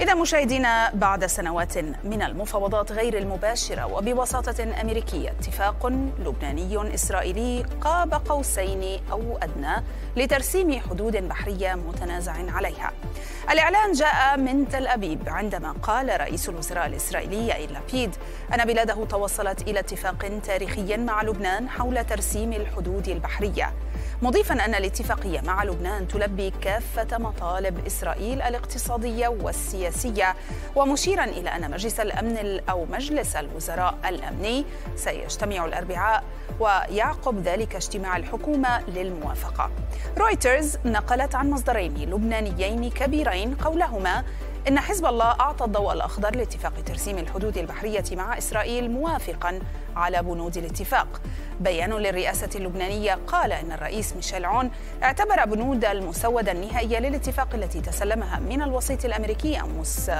إذا مشاهدينا بعد سنوات من المفاوضات غير المباشرة وبوساطة أمريكية اتفاق لبناني إسرائيلي قاب قوسين أو أدنى لترسيم حدود بحرية متنازع عليها الإعلان جاء من تل أبيب عندما قال رئيس الوزراء الإسرائيلي إيل لابيد أن بلاده توصلت إلى اتفاق تاريخي مع لبنان حول ترسيم الحدود البحرية مضيفا أن الاتفاقية مع لبنان تلبي كافة مطالب إسرائيل الاقتصادية والسياسية ومشيرا إلى أن مجلس الأمن أو مجلس الوزراء الأمني سيجتمع الأربعاء ويعقب ذلك اجتماع الحكومة للموافقة رويترز نقلت عن مصدرين لبنانيين كبيرين قولهما إن حزب الله أعطى الضوء الأخضر لاتفاق ترسيم الحدود البحرية مع إسرائيل موافقا على بنود الاتفاق بيان للرئاسة اللبنانية قال إن الرئيس ميشيل عون اعتبر بنود المسودة النهائية للاتفاق التي تسلمها من الوسيط الأمريكي أموس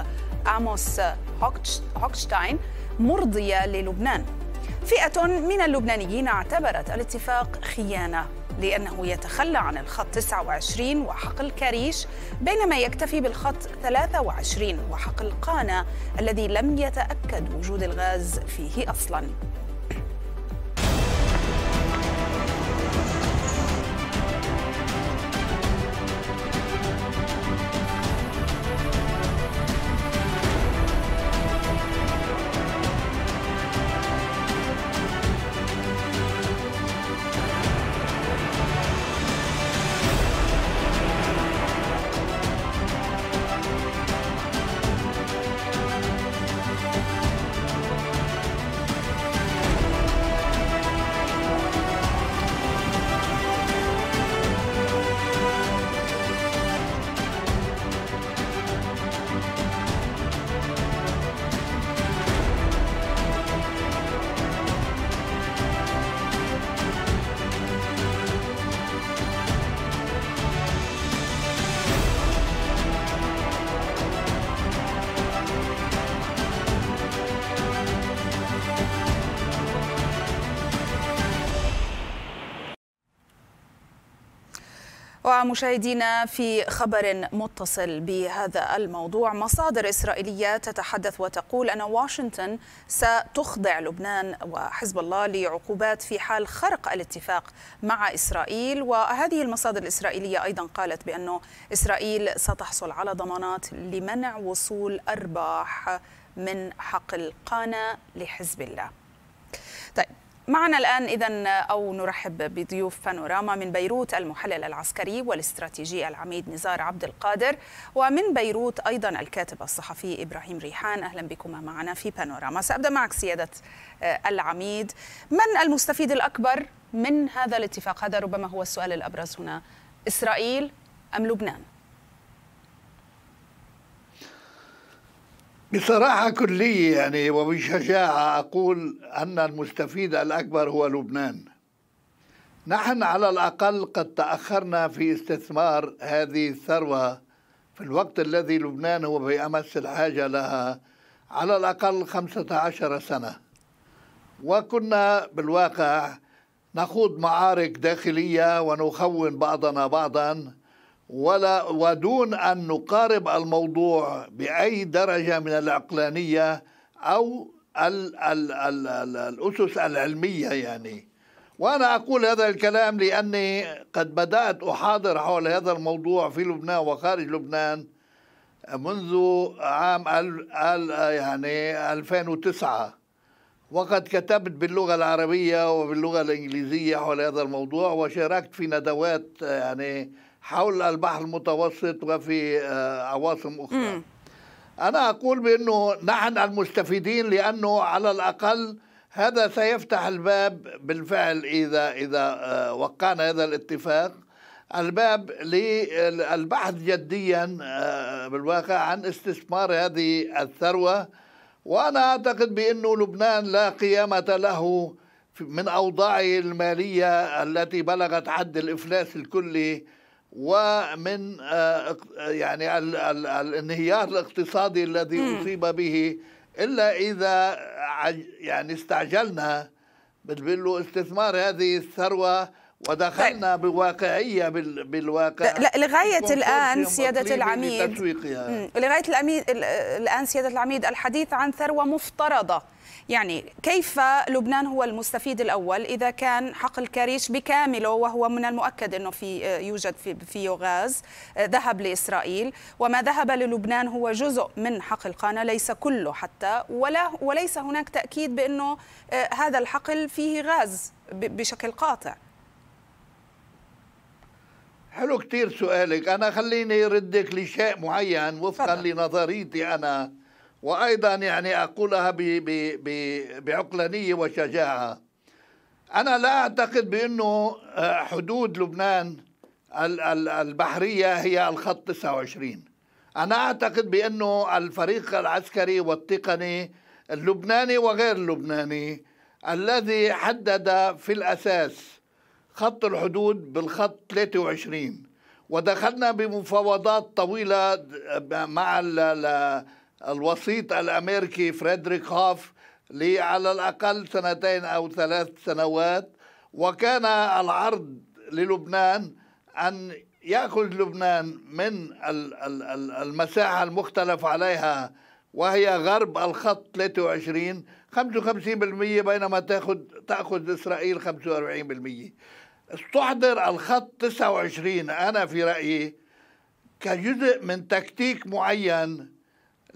أموس هوكشتاين مرضية للبنان فئة من اللبنانيين اعتبرت الاتفاق خيانة لأنه يتخلى عن الخط 29 وحقل كاريش بينما يكتفي بالخط 23 وحقل قانا الذي لم يتأكد وجود الغاز فيه أصلاً مشاهدينا في خبر متصل بهذا الموضوع مصادر إسرائيلية تتحدث وتقول أن واشنطن ستخضع لبنان وحزب الله لعقوبات في حال خرق الاتفاق مع إسرائيل وهذه المصادر الإسرائيلية أيضا قالت بأن إسرائيل ستحصل على ضمانات لمنع وصول أرباح من حقل قانا لحزب الله معنا الآن إذا أو نرحب بضيوف بانوراما من بيروت المحلل العسكري والاستراتيجي العميد نزار عبد القادر ومن بيروت أيضا الكاتب الصحفي إبراهيم ريحان أهلا بكما معنا في بانوراما سأبدأ معك سيادة آه، العميد من المستفيد الأكبر من هذا الاتفاق هذا ربما هو السؤال الأبرز هنا إسرائيل أم لبنان؟ بصراحة كلية يعني وبشجاعة أقول أن المستفيد الأكبر هو لبنان نحن على الأقل قد تأخرنا في استثمار هذه الثروة في الوقت الذي لبنان هو بأمس الحاجة لها على الأقل 15 سنة وكنا بالواقع نخوض معارك داخلية ونخون بعضنا بعضا ولا ودون أن نقارب الموضوع بأي درجة من العقلانية أو ال ال ال الـ الأسس العلمية يعني وأنا أقول هذا الكلام لأني قد بدأت أحاضر حول هذا الموضوع في لبنان وخارج لبنان منذ عام الـ ال يعني 2009 وقد كتبت باللغة العربية وباللغة الإنجليزية حول هذا الموضوع وشاركت في ندوات يعني حول البحر المتوسط وفي آه، عواصم أخرى أنا أقول بأنه نحن المستفيدين لأنه على الأقل هذا سيفتح الباب بالفعل إذا إذا آه، وقعنا هذا الاتفاق الباب للبحث جديا آه، بالواقع عن استثمار هذه الثروة وأنا أعتقد بأنه لبنان لا قيامة له من أوضاعه المالية التي بلغت حد الإفلاس الكلي ومن آه، يعني الانهيار الاقتصادي الذي أصيب به إلا إذا يعني استعجلنا بتقول استثمار هذه الثروة ودخلنا طيب. بواقعية بالواقع لا لغاية الآن سيادة العميد لغاية الآن سيادة العميد الحديث عن ثروة مفترضة يعني كيف لبنان هو المستفيد الأول إذا كان حقل كريش بكامله وهو من المؤكد أنه في آه، يوجد في غاز آه، ذهب لإسرائيل وما ذهب للبنان هو جزء من حقل قانا ليس كله حتى ولا وليس هناك تأكيد بأنه آه، هذا الحقل فيه غاز بشكل قاطع حلو كتير سؤالك أنا خليني ردك لشيء معين وفقا لنظريتي أنا وأيضا يعني أقولها ب ب ب بعقلانية وشجاعة أنا لا أعتقد بأنه آه، حدود لبنان البحرية هي الخط 29 أنا أعتقد بأنه الفريق العسكري والتقني اللبناني وغير اللبناني الذي حدد في الأساس خط الحدود بالخط 23 ودخلنا بمفاوضات طويلة آه، مع الوسيط الأمريكي فريدريك هوف لي على الأقل سنتين أو ثلاث سنوات وكان العرض للبنان أن يأخذ لبنان من المساحة المختلف عليها وهي غرب الخط 23 55% بينما تأخذ تأخذ إسرائيل 45% استحضر الخط 29 أنا في رأيي كجزء من تكتيك معين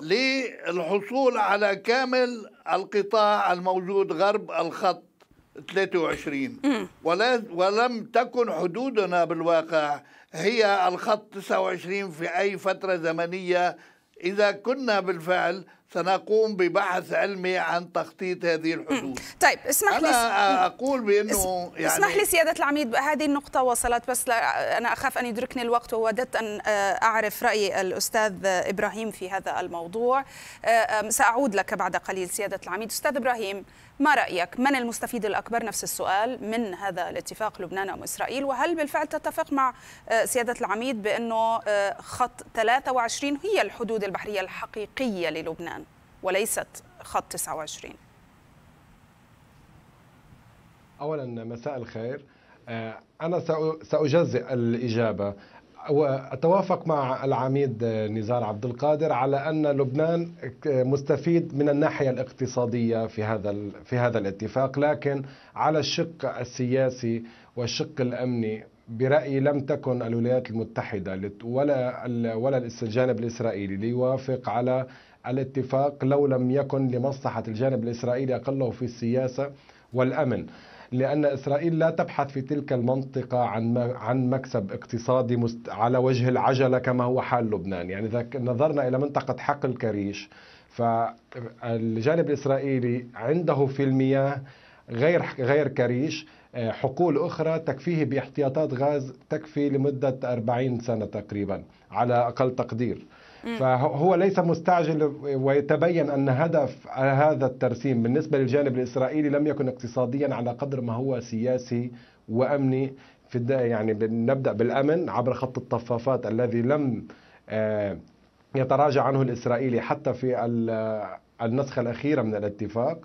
للحصول على كامل القطاع الموجود غرب الخط 23 ولم تكن حدودنا بالواقع هي الخط 29 في أي فترة زمنية إذا كنا بالفعل سنقوم ببحث علمي عن تخطيط هذه الحدود طيب اسمح لي أنا أقول بأنه يعني اسمح لي سيادة العميد هذه النقطة وصلت بس أنا أخاف أن يدركني الوقت ووددت أن آه، أعرف رأي الأستاذ إبراهيم في هذا الموضوع آه، سأعود لك بعد قليل سيادة العميد أستاذ إبراهيم ما رأيك من المستفيد الأكبر نفس السؤال من هذا الاتفاق لبنان أم إسرائيل وهل بالفعل تتفق مع آه، سيادة العميد بأنه خط 23 هي الحدود البحرية الحقيقية للبنان وليست خط 29 اولا مساء الخير آه، انا ساجزئ الاجابه واتوافق مع العميد نزار عبد القادر على ان لبنان مستفيد من الناحيه الاقتصاديه في هذا في هذا الاتفاق لكن على الشق السياسي والشق الامني برأيي لم تكن الولايات المتحدة ولا ولا الجانب الإسرائيلي ليوافق على الاتفاق لو لم يكن لمصلحة الجانب الإسرائيلي أقله في السياسة والأمن لأن إسرائيل لا تبحث في تلك المنطقة عن عن مكسب اقتصادي على وجه العجلة كما هو حال لبنان يعني إذا نظرنا إلى منطقة حقل كريش فالجانب الإسرائيلي عنده في المياه غير غير كريش آه، حقول أخرى تكفيه باحتياطات غاز تكفي لمدة 40 سنة تقريبا على أقل تقدير فهو ليس مستعجل ويتبين أن هدف هذا الترسيم بالنسبة للجانب الإسرائيلي لم يكن اقتصاديا على قدر ما هو سياسي وأمني في يعني نبدأ بالأمن عبر خط الطفافات الذي لم آه، يتراجع عنه الإسرائيلي حتى في النسخة الأخيرة من الاتفاق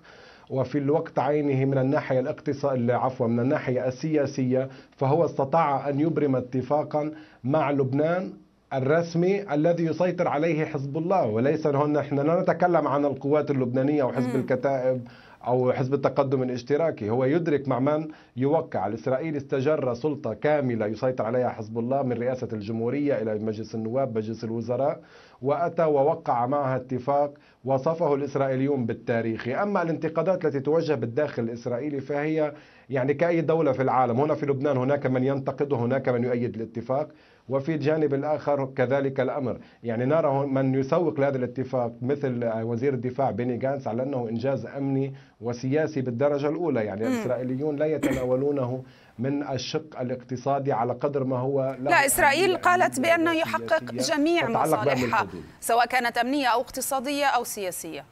وفي الوقت عينه من الناحية الاقتصادية عفوا من الناحية السياسية فهو استطاع أن يبرم اتفاقا مع لبنان الرسمي الذي يسيطر عليه حزب الله وليس هنا احنا لا نتكلم عن القوات اللبنانية وحزب الكتائب أو حزب التقدم الاشتراكي هو يدرك مع من يوقع الإسرائيلي استجر سلطة كاملة يسيطر عليها حزب الله من رئاسة الجمهورية إلى مجلس النواب مجلس الوزراء وأتى ووقع معها اتفاق وصفه الإسرائيليون بالتاريخي أما الانتقادات التي توجه بالداخل الإسرائيلي فهي يعني كأي دولة في العالم هنا في لبنان هناك من ينتقد وهناك من يؤيد الاتفاق وفي الجانب الآخر كذلك الأمر يعني نرى من يسوق لهذا الاتفاق مثل وزير الدفاع بيني جانس على أنه إنجاز أمني وسياسي بالدرجة الأولى يعني الإسرائيليون لا يتناولونه من الشق الاقتصادي على قدر ما هو لا, لا إسرائيل يعني قالت بأنه يحقق جميع مصالحها سواء كانت أمنية أو اقتصادية أو سياسية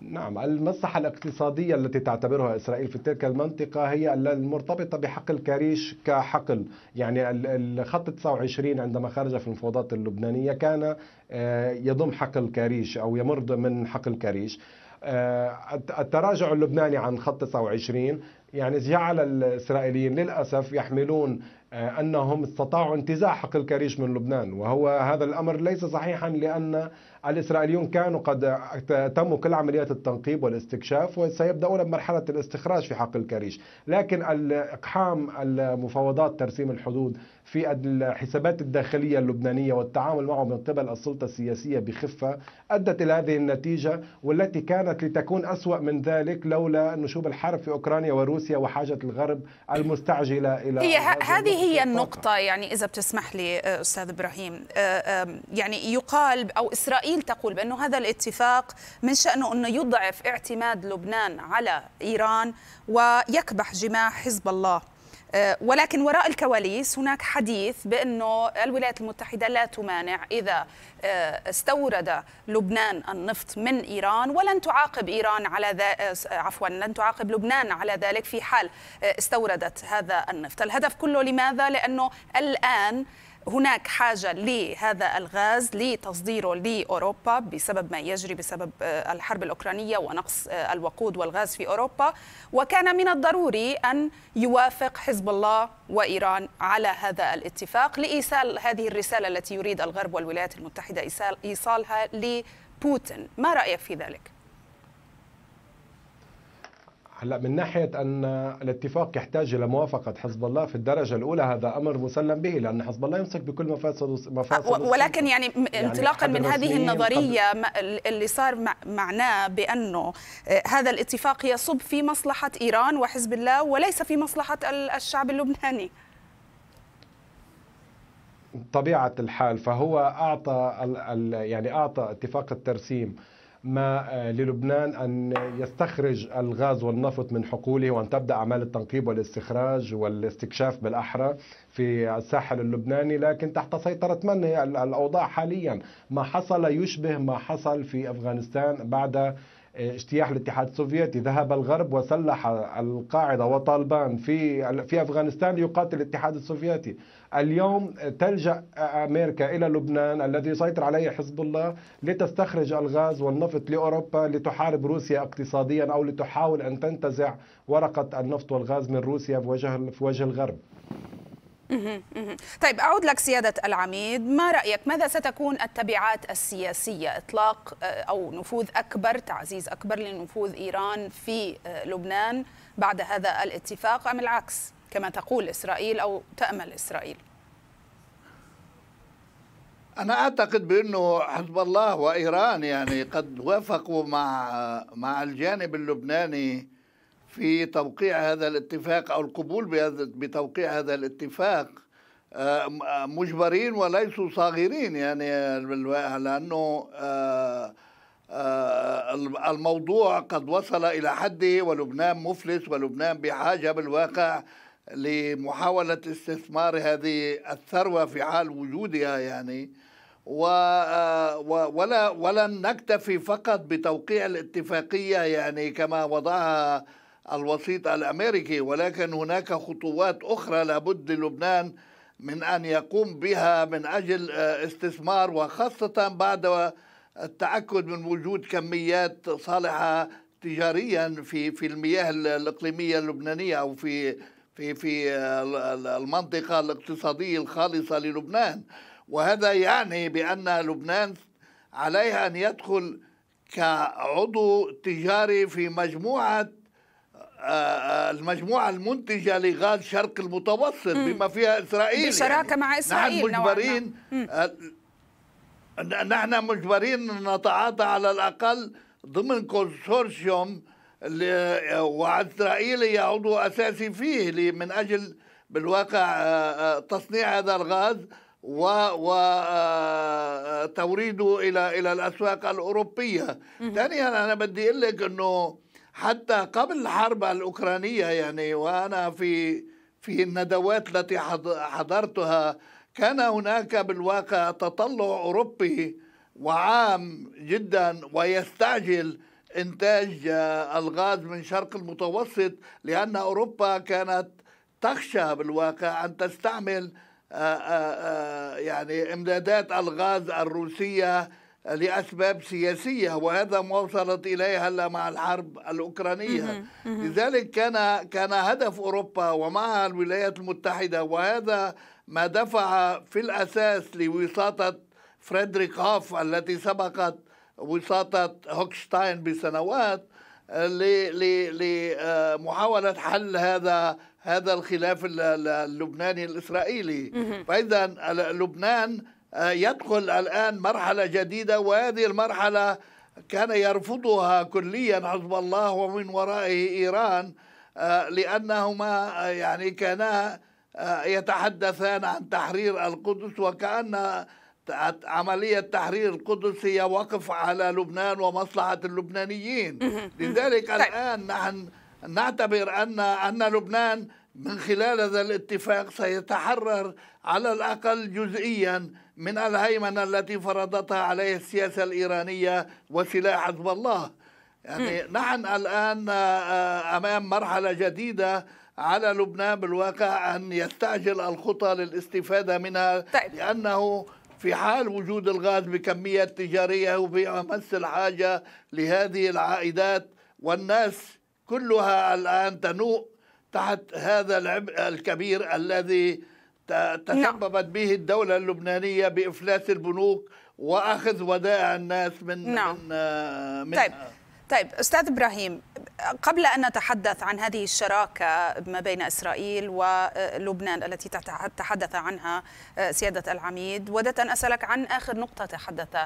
نعم المصلحة الاقتصادية التي تعتبرها إسرائيل في تلك المنطقة هي المرتبطة بحقل كريش كحقل يعني الخط 29 عندما خرج في المفاوضات اللبنانية كان آه، يضم حقل كريش أو يمر من حقل كريش آه، التراجع اللبناني عن خط 29 يعني جعل الإسرائيليين للأسف يحملون آه، أنهم استطاعوا انتزاع حق الكريش من لبنان وهو هذا الأمر ليس صحيحا لأن الإسرائيليون كانوا قد تموا كل عمليات التنقيب والاستكشاف وسيبدأون بمرحلة الاستخراج في حق الكريش لكن الاقحام المفاوضات ترسيم الحدود في الحسابات الداخلية اللبنانية والتعامل معه من قبل السلطة السياسية بخفة أدت إلى هذه النتيجة والتي كانت لتكون أسوأ من ذلك لولا نشوب الحرب في أوكرانيا وروسيا روسيا وحاجه الغرب المستعجله الى هي هذه هي النقطه يعني اذا بتسمح لي استاذ ابراهيم آه، يعني يقال او اسرائيل تقول بانه هذا الاتفاق من شانه انه يضعف اعتماد لبنان على ايران ويكبح جماح حزب الله آه، ولكن وراء الكواليس هناك حديث بأنه الولايات المتحدة لا تمانع إذا آه، استورد لبنان النفط من إيران ولن تعاقب إيران على آه، عفوا لن تعاقب لبنان على ذلك في حال استوردت هذا النفط الهدف كله لماذا؟ لأنه الآن هناك حاجة لهذا الغاز لتصديره لأوروبا بسبب ما يجري بسبب آه، الحرب الأوكرانية ونقص آه، الوقود والغاز في أوروبا وكان من الضروري أن يوافق حزب الله وإيران على هذا الاتفاق لإيصال هذه الرسالة التي يريد الغرب والولايات المتحدة إيصالها لبوتين ما رأيك في ذلك؟ هلا من ناحيه ان الاتفاق يحتاج الى موافقه حزب الله في الدرجه الاولى هذا امر مسلم به لان حزب الله يمسك بكل مفاصل مفاصل ولكن يعني, يعني انطلاقا من هذه النظريه قبل. اللي صار معناه بانه آه، هذا الاتفاق يصب في مصلحه ايران وحزب الله وليس في مصلحه الشعب اللبناني طبيعه الحال فهو اعطى يعني اعطى اتفاق الترسيم ما آه، للبنان أن يستخرج الغاز والنفط من حقوله وأن تبدأ أعمال التنقيب والاستخراج والاستكشاف بالأحرى في الساحل اللبناني لكن تحت سيطرة من الأوضاع حاليا ما حصل يشبه ما حصل في أفغانستان بعد اجتياح الاتحاد السوفيتي ذهب الغرب وسلح القاعدة وطالبان في في أفغانستان ليقاتل الاتحاد السوفيتي اليوم تلجأ أمريكا إلى لبنان الذي يسيطر عليه حزب الله لتستخرج الغاز والنفط لأوروبا لتحارب روسيا اقتصاديا أو لتحاول أن تنتزع ورقة النفط والغاز من روسيا في وجه, في وجه الغرب طيب أعود لك سيادة العميد ما رأيك ماذا ستكون التبعات السياسية إطلاق آه، أو نفوذ أكبر تعزيز أكبر لنفوذ إيران في آه، لبنان بعد هذا الاتفاق أم العكس كما تقول إسرائيل أو تأمل إسرائيل أنا أعتقد بأنه حزب الله وإيران يعني قد وافقوا مع مع الجانب اللبناني في توقيع هذا الاتفاق أو القبول بهذا بتوقيع هذا الاتفاق آه، آه، مجبرين وليسوا صاغرين يعني لأنه آه، الموضوع قد وصل إلى حده ولبنان مفلس ولبنان بحاجة بالواقع لمحاولة استثمار هذه الثروة في حال وجودها يعني و ولا ولن نكتفي فقط بتوقيع الاتفاقية يعني كما وضعها الوسيط الامريكي ولكن هناك خطوات اخرى لابد لبنان من ان يقوم بها من اجل آه، استثمار وخاصه بعد التاكد من وجود كميات صالحه تجاريا في في المياه الاقليميه اللبنانيه او في في في آه، المنطقه الاقتصاديه الخالصه للبنان وهذا يعني بان لبنان عليها ان يدخل كعضو تجاري في مجموعه المجموعة المنتجة لغاز شرق المتوسط بما فيها إسرائيل بشراكة يعني مع إسرائيل آه، نحن مجبرين نحن مجبرين نتعاطى على الأقل ضمن كونسورسيوم وإسرائيل هي عضو أساسي فيه من أجل بالواقع آه، آه، تصنيع هذا الغاز وتوريده إلى إلى الأسواق الأوروبية ثانيا أنا بدي أقول لك أنه حتى قبل الحرب الأوكرانية يعني وأنا في في الندوات التي حضرتها كان هناك بالواقع تطلع أوروبي وعام جدا ويستعجل إنتاج آه، الغاز من شرق المتوسط لأن أوروبا كانت تخشى بالواقع أن تستعمل آه، آه، يعني إمدادات الغاز الروسية لأسباب سياسية وهذا ما وصلت إليه هلا مع الحرب الأوكرانية لذلك كان كان هدف أوروبا ومعها الولايات المتحدة وهذا ما دفع في الأساس لوساطة فريدريك هوف التي سبقت وساطة هوكشتاين بسنوات لمحاولة آه، حل هذا هذا الخلاف اللبناني الإسرائيلي فإذا لبنان يدخل الآن مرحلة جديدة وهذه المرحلة كان يرفضها كليا حزب الله ومن ورائه إيران آه، لأنهما آه، يعني كانا آه، يتحدثان عن تحرير القدس وكأن عملية تحرير القدس هي وقف على لبنان ومصلحة اللبنانيين لذلك طيب. الآن نحن نعتبر أن أن لبنان من خلال هذا الاتفاق سيتحرر على الاقل جزئيا من الهيمنه التي فرضتها عليه السياسه الايرانيه وسلاح حزب الله. يعني نحن الان آه، آه، امام مرحله جديده على لبنان بالواقع ان يستعجل الخطى للاستفاده منها طيب. لانه في حال وجود الغاز بكميات تجاريه هو امس الحاجه لهذه العائدات والناس كلها الان تنوء تحت هذا العبء الكبير الذي تسببت نعم. به الدولة اللبنانية بإفلاس البنوك وأخذ ودائع الناس من, نعم. من, آه، من طيب. آه. طيب استاذ ابراهيم قبل ان نتحدث عن هذه الشراكه ما بين اسرائيل ولبنان التي تحدث عنها آه، سياده العميد ودت ان اسالك عن اخر نقطه تحدث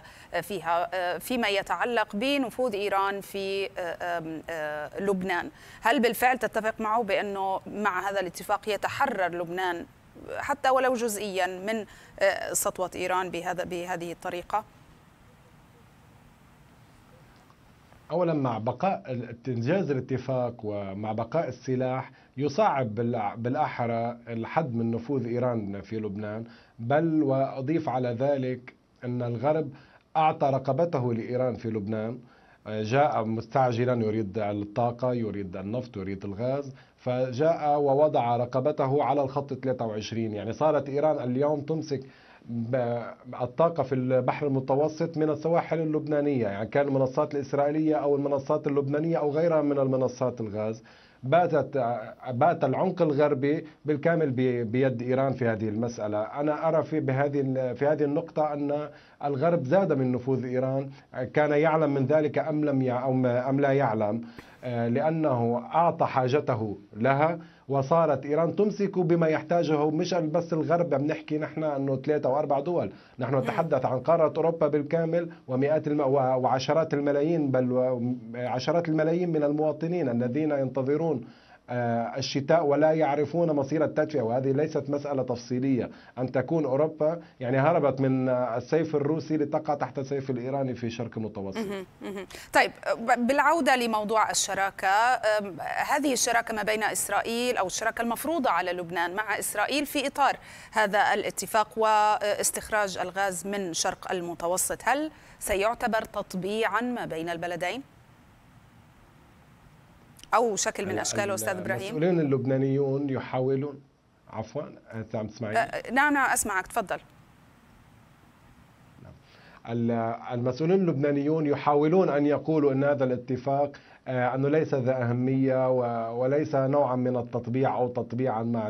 فيها آه، فيما يتعلق بنفوذ ايران في آه، لبنان هل بالفعل تتفق معه بانه مع هذا الاتفاق يتحرر لبنان حتى ولو جزئيا من سطوه ايران بهذا بهذه الطريقه اولا مع بقاء انجاز الاتفاق ومع بقاء السلاح يصعب بالاحرى الحد من نفوذ ايران في لبنان بل واضيف على ذلك ان الغرب اعطى رقبته لايران في لبنان جاء مستعجلا يريد الطاقة يريد النفط يريد الغاز فجاء ووضع رقبته على الخط 23 يعني صارت إيران اليوم تمسك الطاقة في البحر المتوسط من السواحل اللبنانية يعني كان المنصات الإسرائيلية أو المنصات اللبنانية أو غيرها من المنصات الغاز باتت بات العمق الغربي بالكامل بيد ايران في هذه المساله، انا ارى في بهذه في هذه النقطه ان الغرب زاد من نفوذ ايران، كان يعلم من ذلك ام لم ام لا يعلم آه، لانه اعطى حاجته لها وصارت ايران تمسك بما يحتاجه مش بس الغرب بنحكي نحن انه ثلاثه او اربع دول نحن نتحدث عن قاره اوروبا بالكامل ومئات الم... وعشرات الملايين بل وعشرات الملايين من المواطنين الذين ينتظرون آه، الشتاء ولا يعرفون مصير التدفئة وهذه ليست مسألة تفصيلية أن تكون أوروبا يعني هربت من آه، السيف الروسي لتقع تحت السيف الإيراني في شرق المتوسط طيب بالعودة لموضوع الشراكة هذه الشراكة ما بين إسرائيل أو الشراكة المفروضة على لبنان مع إسرائيل في إطار هذا الاتفاق واستخراج الغاز من شرق المتوسط هل سيعتبر تطبيعا ما بين البلدين؟ او شكل من اشكاله استاذ ابراهيم المسؤولين اللبنانيون يحاولون عفوا انت عم تسمعيني أه نعم نعم اسمعك تفضل نعم. المسؤولين اللبنانيون يحاولون ان يقولوا ان هذا الاتفاق آه، انه ليس ذا اهميه وليس نوعا من التطبيع او تطبيعا مع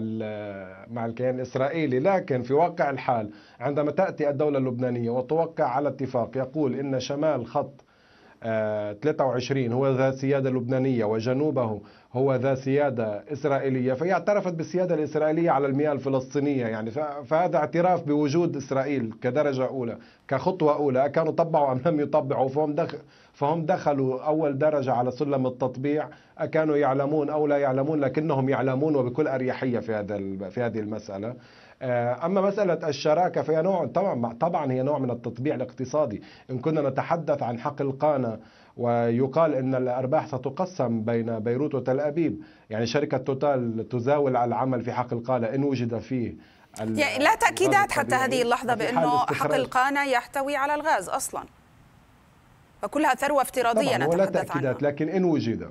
مع الكيان الاسرائيلي، لكن في واقع الحال عندما تاتي الدوله اللبنانيه وتوقع على اتفاق يقول ان شمال خط 23 آه، هو ذا سيادة لبنانية وجنوبه هو ذا سيادة إسرائيلية فهي اعترفت بالسيادة الإسرائيلية على المياه الفلسطينية يعني فهذا اعتراف بوجود إسرائيل كدرجة أولى كخطوة أولى كانوا طبعوا أم لم يطبعوا فهم دخل فهم دخلوا أول درجة على سلم التطبيع أكانوا يعلمون أو لا يعلمون لكنهم يعلمون وبكل أريحية في هذا في هذه المسألة آه، اما مساله الشراكه فهي نوع طبعا طبعا هي نوع من التطبيع الاقتصادي ان كنا نتحدث عن حق القانه ويقال ان الارباح ستقسم بين بيروت وتل ابيب يعني شركه توتال تزاول على العمل في حق القانه ان وجد فيه يعني لا تاكيدات حتى هذه اللحظه بانه حق القانه يحتوي على الغاز اصلا فكلها ثروه افتراضيه نتحدث ولا تاكيدات عنها. لكن ان وجد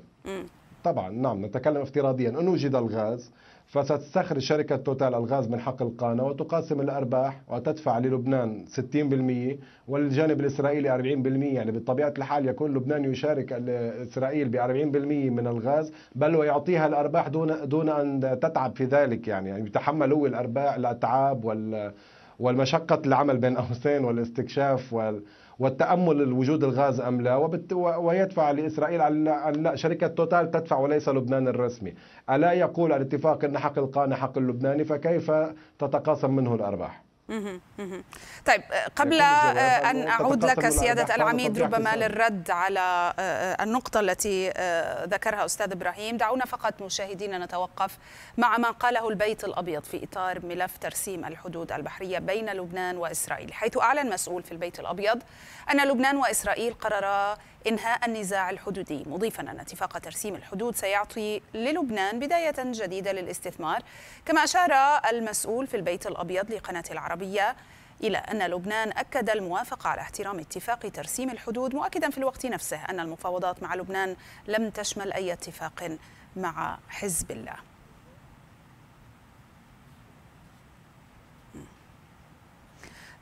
طبعا نعم نتكلم افتراضيا ان وجد الغاز فستستخرج شركة توتال الغاز من حق القانة وتقاسم الأرباح وتدفع للبنان 60% والجانب الإسرائيلي 40% يعني بطبيعة الحال يكون لبنان يشارك إسرائيل ب 40% من الغاز بل ويعطيها الأرباح دون دون أن تتعب في ذلك يعني يعني يتحمل هو الأرباح الأتعاب وال والمشقة العمل بين قوسين والاستكشاف وال والتامل الوجود الغاز ام لا ويدفع لاسرائيل ان شركه توتال تدفع وليس لبنان الرسمي الا يقول الاتفاق ان حق القانع حق اللبناني فكيف تتقاسم منه الارباح طيب آه، قبل آه، أن أعود لك سيادة العميد ربما للرد على آه، النقطة التي ذكرها أستاذ إبراهيم دعونا فقط مشاهدينا نتوقف مع ما قاله البيت الأبيض في إطار ملف ترسيم الحدود البحرية بين لبنان وإسرائيل حيث أعلن مسؤول في البيت الأبيض أن لبنان وإسرائيل قررا إنهاء النزاع الحدودي مضيفا أن اتفاق ترسيم الحدود سيعطي للبنان بداية جديدة للاستثمار كما أشار المسؤول في البيت الأبيض لقناة العربية إلى أن لبنان أكد الموافقة على احترام اتفاق ترسيم الحدود مؤكدا في الوقت نفسه أن المفاوضات مع لبنان لم تشمل أي اتفاق مع حزب الله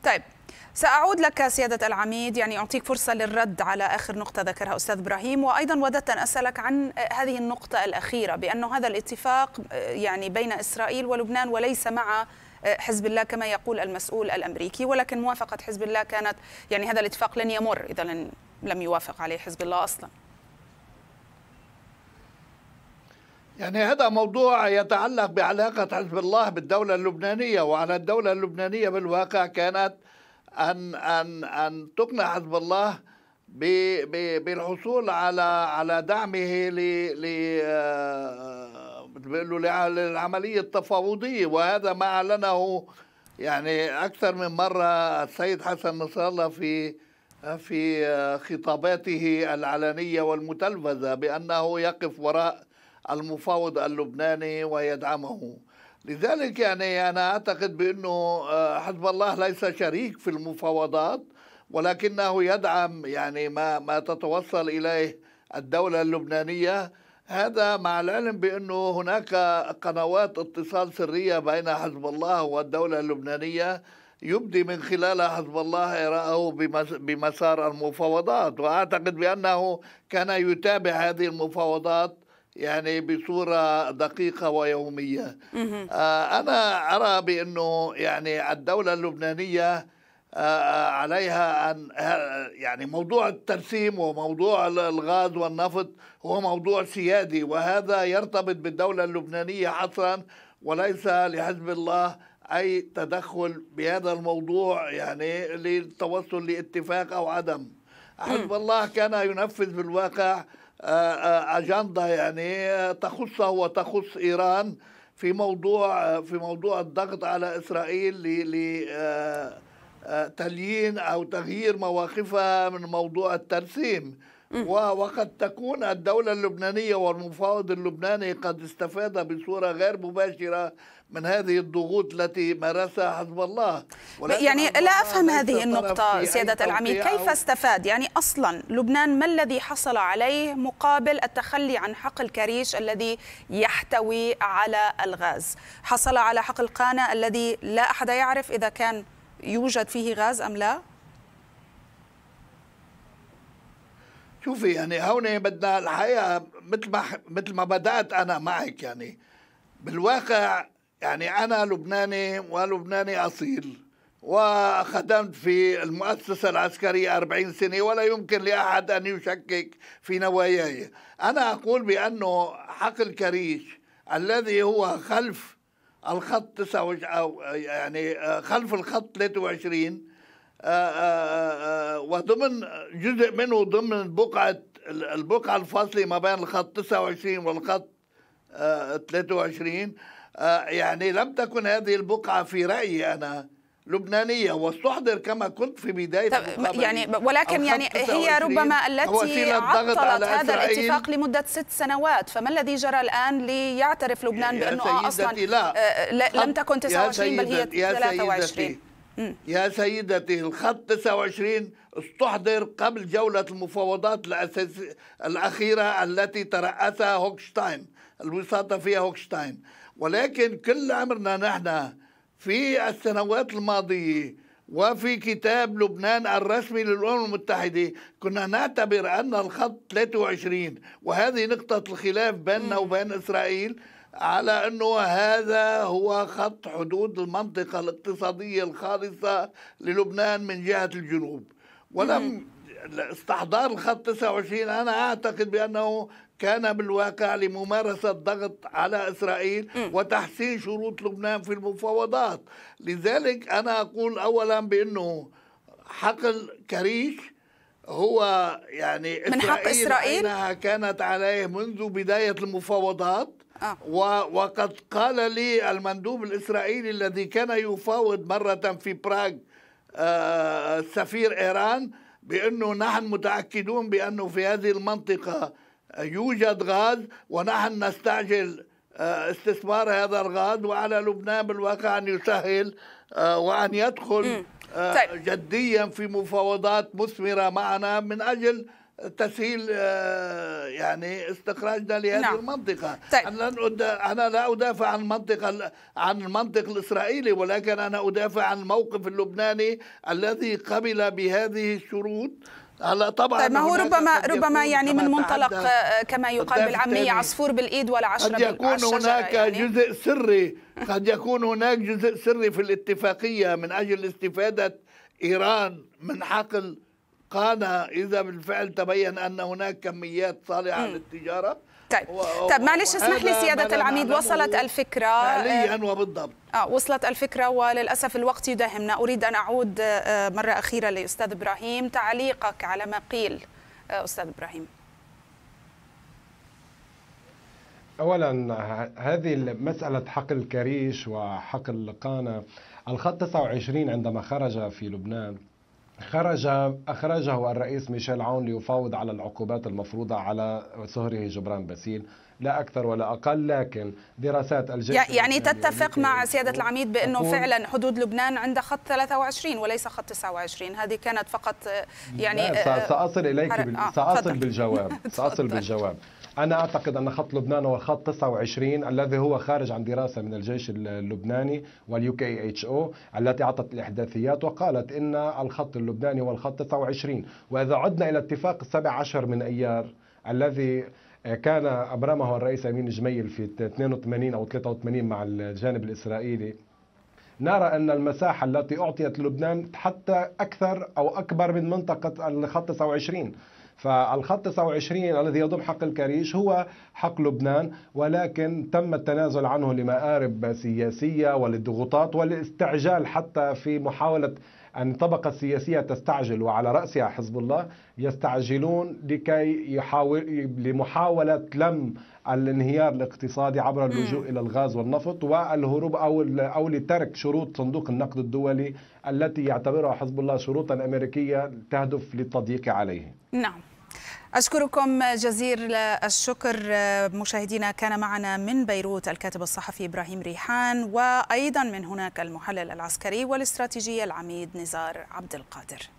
طيب سأعود لك سيادة العميد يعني أعطيك فرصة للرد على آخر نقطة ذكرها أستاذ إبراهيم وأيضا وددت أن أسألك عن هذه النقطة الأخيرة بأنه هذا الاتفاق آه، يعني بين إسرائيل ولبنان وليس مع آه، حزب الله كما يقول المسؤول الأمريكي ولكن موافقة حزب الله كانت يعني هذا الاتفاق لن يمر إذا لم يوافق عليه حزب الله أصلاً يعني هذا موضوع يتعلق بعلاقة حزب الله بالدولة اللبنانية وعلى الدولة اللبنانية بالواقع كانت ان ان ان تقنع حزب الله بالحصول على على دعمه ل آه، آه، ل للعمليه التفاوضيه وهذا ما اعلنه يعني اكثر من مره السيد حسن نصر الله في في خطاباته العلنيه والمتلفزه بانه يقف وراء المفاوض اللبناني ويدعمه لذلك يعني أنا أعتقد بأنه آه، حزب الله ليس شريك في المفاوضات ولكنه يدعم يعني ما ما تتوصل إليه الدولة اللبنانية هذا مع العلم بأنه هناك قنوات اتصال سرية بين حزب الله والدولة اللبنانية يبدي من خلالها حزب الله إراءه بمسار المفاوضات وأعتقد بأنه كان يتابع هذه المفاوضات يعني بصورة دقيقة ويومية آه، أنا أرى بأنه يعني الدولة اللبنانية آه، آه، عليها أن يعني موضوع الترسيم وموضوع الغاز والنفط هو موضوع سيادي وهذا يرتبط بالدولة اللبنانية حصرا وليس لحزب الله اي تدخل بهذا الموضوع يعني للتوصل لاتفاق او عدم حزب الله كان ينفذ بالواقع آه، آه، أجندة يعني آه، تخصه وتخص إيران في موضوع في موضوع الضغط على إسرائيل لتليين أو تغيير مواقفها من موضوع الترسيم وقد تكون الدولة اللبنانية والمفاوض اللبناني قد استفاد بصورة غير مباشرة من هذه الضغوط التي مارسها حزب الله يعني لا أفهم هذه النقطة سيادة العميد كيف استفاد يعني أصلا لبنان ما الذي حصل عليه مقابل التخلي عن حق الكريش الذي يحتوي على الغاز حصل على حق القانة الذي لا أحد يعرف إذا كان يوجد فيه غاز أم لا شوفي يعني هون بدنا الحقيقه مثل ما مثل ما بدات انا معك يعني بالواقع يعني انا لبناني ولبناني اصيل وخدمت في المؤسسة العسكرية 40 سنة ولا يمكن لأحد أن يشكك في نواياي أنا أقول بأنه حق الكريش الذي هو خلف الخط 29 أو يعني خلف الخط 23 آه، آه، آه، وضمن جزء منه ضمن بقعة البقعة الفاصلة ما بين الخط 29 والخط 23 يعني لم تكن هذه البقعة في رأيي أنا لبنانية واستحضر كما كنت في بداية يعني ولكن يعني هي ربما التي عطلت هذا الاتفاق لمدة ست سنوات فما الذي جرى الآن ليعترف لبنان بأنه أصلا لا. لم تكن 29 بل هي 23 يا سيدتي الخط 29 استحضر قبل جولة المفاوضات الأخيرة التي ترأسها هوكشتاين الوساطة فيها هوكشتاين ولكن كل عمرنا نحن في السنوات الماضية وفي كتاب لبنان الرسمي للأمم المتحدة كنا نعتبر أن الخط 23 وهذه نقطة الخلاف بيننا وبين إسرائيل على أنه هذا هو خط حدود المنطقة الاقتصادية الخالصة للبنان من جهة الجنوب ولم استحضار الخط 29 أنا أعتقد بأنه كان بالواقع لممارسة ضغط على إسرائيل وتحسين شروط لبنان في المفاوضات لذلك أنا أقول أولا بأنه حقل كريش هو يعني من إسرائيل حق إسرائيل أنها كانت عليه منذ بداية المفاوضات آه. و وقد قال لي المندوب الإسرائيلي الذي كان يفاوض مرة في براغ آه، سفير إيران بأنه نحن متأكدون بأنه في هذه المنطقة يوجد غاز ونحن نستعجل آه، استثمار هذا الغاز وعلى لبنان بالواقع أن يسهل وأن يدخل طيب. جديا في مفاوضات مثمرة معنا من أجل تسهيل آه، يعني استخراجنا لهذه نعم. المنطقة طيب. أنا, أنا لا أدافع عن المنطقة عن المنطق الإسرائيلي ولكن أنا أدافع عن الموقف اللبناني الذي قبل بهذه الشروط هلا طبعا طيب ما هو ربما ربما يعني من منطلق آه، كما يقال بالعاميه عصفور بالايد ولا عشرة قد يكون هناك يعني. جزء سري قد يكون هناك جزء سري في الاتفاقيه من اجل استفاده ايران من حقل قال إذا بالفعل تبين أن هناك كميات صالحة م. للتجارة طيب طيب معلش اسمح لي سياده العميد وصلت الفكره فعليا آه، وبالضبط اه وصلت الفكره وللاسف الوقت يداهمنا اريد ان اعود آه، مره اخيره لاستاذ ابراهيم تعليقك على ما قيل آه، استاذ ابراهيم اولا هذه مساله حقل كريش وحقل قانا الخط 29 عندما خرج في لبنان خرج أخرجه الرئيس ميشيل عون ليفاوض على العقوبات المفروضة على سهره جبران باسيل لا أكثر ولا أقل لكن دراسات الجيش يعني تتفق مع سيادة العميد بأنه فعلا حدود لبنان عند خط 23 وليس خط 29 هذه كانت فقط آه، يعني آه، سأصل إليك بال... آه، سأصل بالجواب سأصل بالجواب أنا أعتقد أن خط لبنان هو خط 29 الذي هو خارج عن دراسة من الجيش اللبناني واليو كي اتش او التي أعطت الإحداثيات وقالت إن الخط اللبناني هو الخط 29 وإذا عدنا إلى اتفاق 17 من أيار الذي كان أبرمه الرئيس أمين جميل في 82 أو 83 مع الجانب الإسرائيلي نرى أن المساحة التي أعطيت لبنان حتى أكثر أو أكبر من منطقة الخط 29 فالخط 29 الذي يضم حق الكريش هو حق لبنان ولكن تم التنازل عنه لمآرب سياسية وللضغوطات والاستعجال حتى في محاولة أن الطبقة السياسية تستعجل وعلى رأسها حزب الله يستعجلون لكي يحاول لمحاولة لم الانهيار الاقتصادي عبر اللجوء إلى الغاز والنفط والهروب أو أو لترك شروط صندوق النقد الدولي التي يعتبرها حزب الله شروطا أمريكية تهدف للتضييق عليه. نعم. أشكركم جزيل الشكر مشاهدينا كان معنا من بيروت الكاتب الصحفي إبراهيم ريحان وأيضا من هناك المحلل العسكري والاستراتيجي العميد نزار عبد القادر